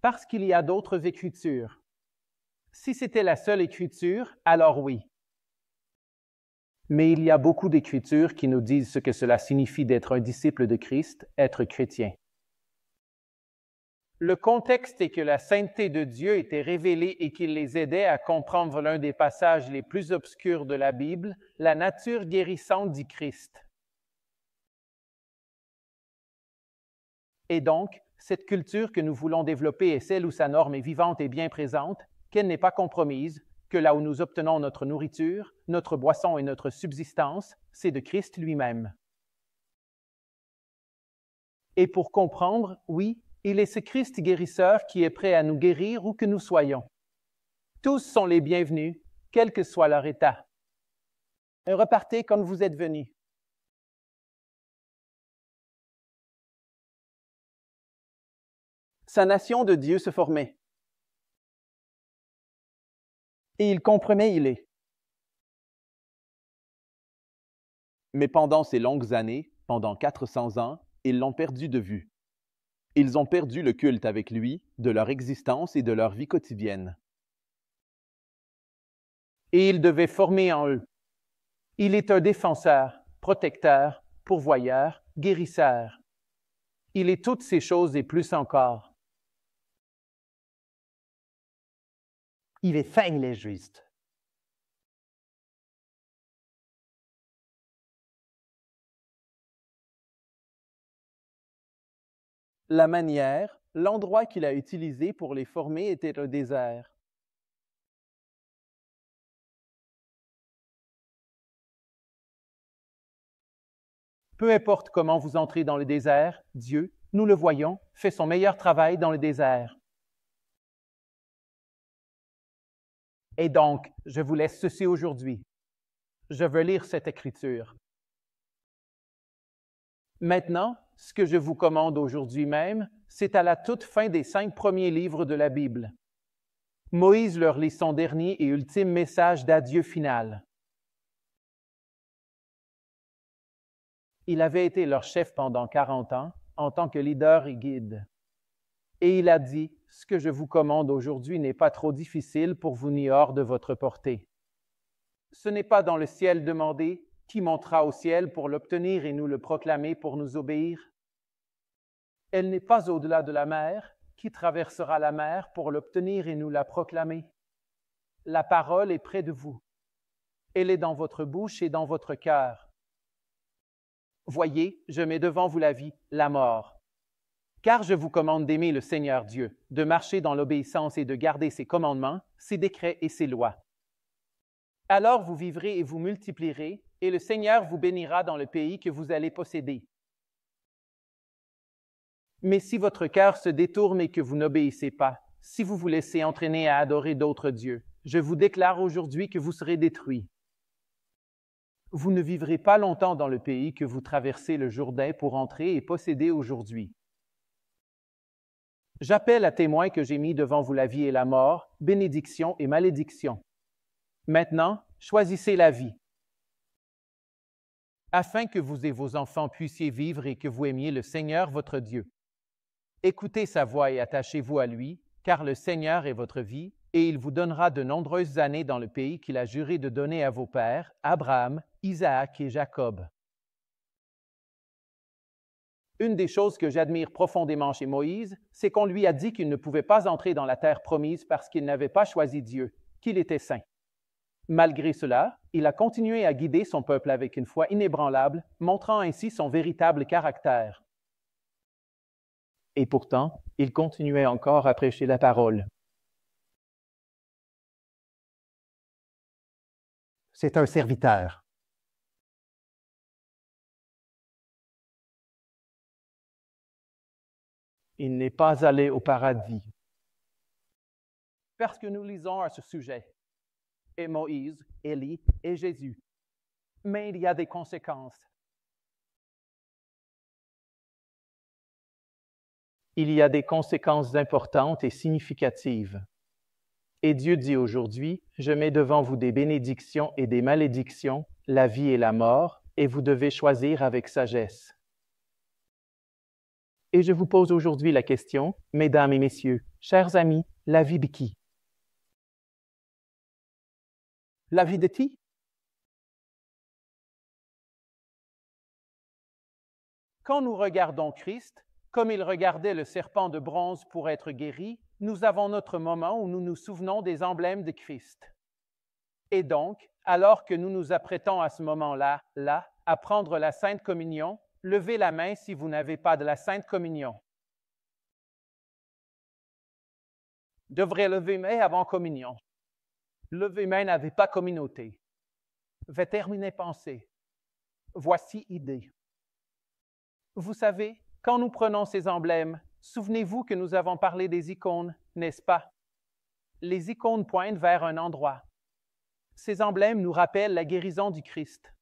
Parce qu'il y a d'autres écritures, si c'était la seule écriture, alors oui. Mais il y a beaucoup d'écritures qui nous disent ce que cela signifie d'être un disciple de Christ, être chrétien. Le contexte est que la sainteté de Dieu était révélée et qu'il les aidait à comprendre l'un des passages les plus obscurs de la Bible, la nature guérissante du Christ. Et donc, cette culture que nous voulons développer est celle où sa norme est vivante et bien présente, qu'elle n'est pas compromise, que là où nous obtenons notre nourriture, notre boisson et notre subsistance, c'est de Christ lui-même. Et pour comprendre, oui, il est ce Christ guérisseur qui est prêt à nous guérir où que nous soyons. Tous sont les bienvenus, quel que soit leur état. Euh, repartez comme vous êtes venus. Sa nation de Dieu se formait et il comprenait il est. Mais pendant ces longues années, pendant 400 ans, ils l'ont perdu de vue. Ils ont perdu le culte avec lui, de leur existence et de leur vie quotidienne. Et il devait former en eux. Il est un défenseur, protecteur, pourvoyeur, guérisseur. Il est toutes ces choses et plus encore. il est les justes. La manière, l'endroit qu'il a utilisé pour les former était le désert. Peu importe comment vous entrez dans le désert, Dieu, nous le voyons, fait son meilleur travail dans le désert. Et donc, je vous laisse ceci aujourd'hui. Je veux lire cette écriture. Maintenant, ce que je vous commande aujourd'hui même, c'est à la toute fin des cinq premiers livres de la Bible. Moïse leur lit son dernier et ultime message d'adieu final. Il avait été leur chef pendant quarante ans en tant que leader et guide et il a dit, Ce que je vous commande aujourd'hui n'est pas trop difficile pour vous ni hors de votre portée. Ce n'est pas dans le ciel demandé, qui montera au ciel pour l'obtenir et nous le proclamer pour nous obéir Elle n'est pas au-delà de la mer, qui traversera la mer pour l'obtenir et nous la proclamer La parole est près de vous. Elle est dans votre bouche et dans votre cœur. Voyez, je mets devant vous la vie, la mort car je vous commande d'aimer le Seigneur Dieu, de marcher dans l'obéissance et de garder ses commandements, ses décrets et ses lois. Alors vous vivrez et vous multiplierez, et le Seigneur vous bénira dans le pays que vous allez posséder. Mais si votre cœur se détourne et que vous n'obéissez pas, si vous vous laissez entraîner à adorer d'autres dieux, je vous déclare aujourd'hui que vous serez détruits. Vous ne vivrez pas longtemps dans le pays que vous traversez le Jourdain pour entrer et posséder aujourd'hui. J'appelle à témoin que j'ai mis devant vous la vie et la mort, bénédiction et malédiction. Maintenant, choisissez la vie, afin que vous et vos enfants puissiez vivre et que vous aimiez le Seigneur votre Dieu. Écoutez sa voix et attachez-vous à lui, car le Seigneur est votre vie, et il vous donnera de nombreuses années dans le pays qu'il a juré de donner à vos pères, Abraham, Isaac et Jacob. Une des choses que j'admire profondément chez Moïse, c'est qu'on lui a dit qu'il ne pouvait pas entrer dans la terre promise parce qu'il n'avait pas choisi Dieu, qu'il était saint. Malgré cela, il a continué à guider son peuple avec une foi inébranlable, montrant ainsi son véritable caractère. Et pourtant, il continuait encore à prêcher la parole. C'est un serviteur. il n'est pas allé au paradis. Parce que nous lisons à ce sujet, et Moïse, Élie et Jésus. Mais il y a des conséquences. Il y a des conséquences importantes et significatives. Et Dieu dit aujourd'hui, je mets devant vous des bénédictions et des malédictions, la vie et la mort, et vous devez choisir avec sagesse. Et je vous pose aujourd'hui la question, mesdames et messieurs, chers amis, la vie de qui La vie de qui Quand nous regardons Christ, comme il regardait le serpent de bronze pour être guéri, nous avons notre moment où nous nous souvenons des emblèmes de Christ. Et donc, alors que nous nous apprêtons à ce moment-là, là, à prendre la Sainte Communion, Levez la main si vous n'avez pas de la Sainte Communion. Devrez lever main avant communion. Levez main n'avait pas communauté. Va terminer pensée. Voici idée. Vous savez, quand nous prenons ces emblèmes, souvenez-vous que nous avons parlé des icônes, n'est-ce pas? Les icônes pointent vers un endroit. Ces emblèmes nous rappellent la guérison du Christ.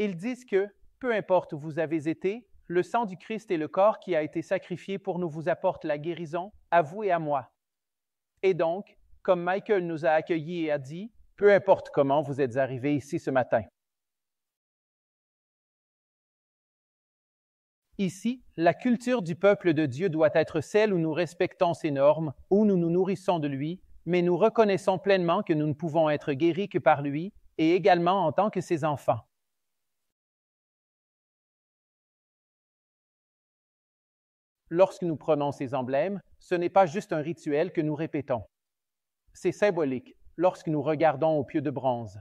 Ils disent que peu importe où vous avez été, le sang du Christ et le corps qui a été sacrifié pour nous vous apporte la guérison, à vous et à moi. Et donc, comme Michael nous a accueillis et a dit, peu importe comment vous êtes arrivés ici ce matin. Ici, la culture du peuple de Dieu doit être celle où nous respectons ses normes, où nous nous nourrissons de lui, mais nous reconnaissons pleinement que nous ne pouvons être guéris que par lui, et également en tant que ses enfants. lorsque nous prenons ces emblèmes, ce n'est pas juste un rituel que nous répétons. C'est symbolique lorsque nous regardons au pieu de bronze.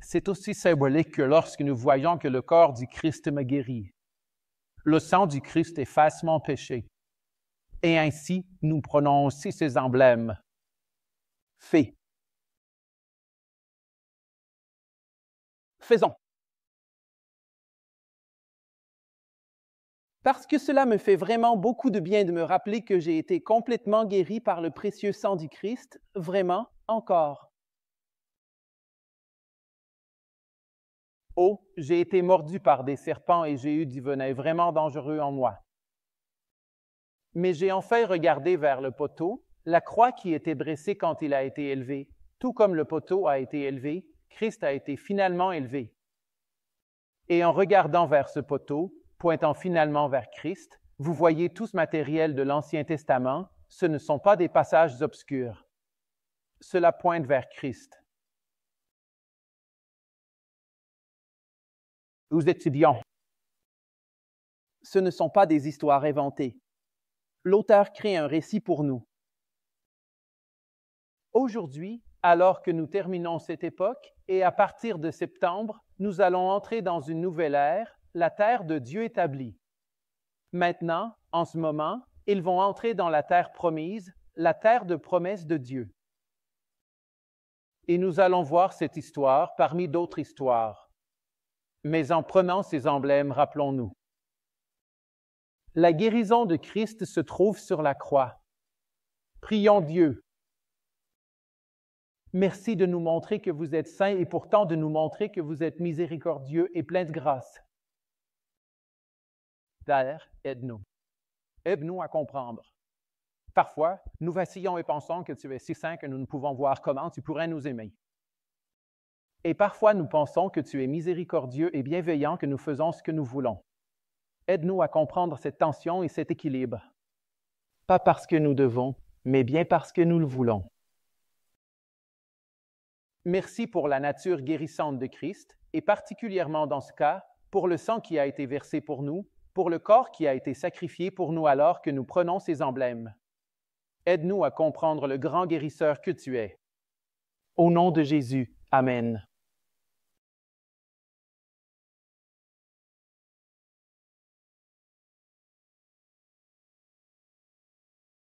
C'est aussi symbolique que lorsque nous voyons que le corps du Christ me guérit. Le sang du Christ efface mon péché. Et ainsi, nous prenons aussi ces emblèmes. Fait. Faisons. Parce que cela me fait vraiment beaucoup de bien de me rappeler que j'ai été complètement guéri par le précieux sang du Christ, vraiment, encore. Oh, j'ai été mordu par des serpents et j'ai eu du venin vraiment dangereux en moi. Mais j'ai enfin regardé vers le poteau, la croix qui était dressée quand il a été élevé. Tout comme le poteau a été élevé, Christ a été finalement élevé. Et en regardant vers ce poteau, pointant finalement vers Christ, vous voyez tout ce matériel de l'Ancien Testament, ce ne sont pas des passages obscurs. Cela pointe vers Christ. Nous étudions. Ce ne sont pas des histoires inventées. L'auteur crée un récit pour nous. Aujourd'hui, alors que nous terminons cette époque, et à partir de septembre, nous allons entrer dans une nouvelle ère la terre de Dieu établie. Maintenant, en ce moment, ils vont entrer dans la terre promise, la terre de promesse de Dieu. Et nous allons voir cette histoire parmi d'autres histoires. Mais en prenant ces emblèmes, rappelons-nous. La guérison de Christ se trouve sur la croix. Prions Dieu. Merci de nous montrer que vous êtes saint et pourtant de nous montrer que vous êtes miséricordieux et plein de grâce. Père, aide-nous. Aide-nous à comprendre. Parfois, nous vacillons et pensons que tu es si saint que nous ne pouvons voir comment tu pourrais nous aimer. Et parfois, nous pensons que tu es miséricordieux et bienveillant, que nous faisons ce que nous voulons. Aide-nous à comprendre cette tension et cet équilibre. Pas parce que nous devons, mais bien parce que nous le voulons. Merci pour la nature guérissante de Christ, et particulièrement dans ce cas, pour le sang qui a été versé pour nous pour le corps qui a été sacrifié pour nous alors que nous prenons ces emblèmes. Aide-nous à comprendre le grand guérisseur que tu es. Au nom de Jésus, Amen.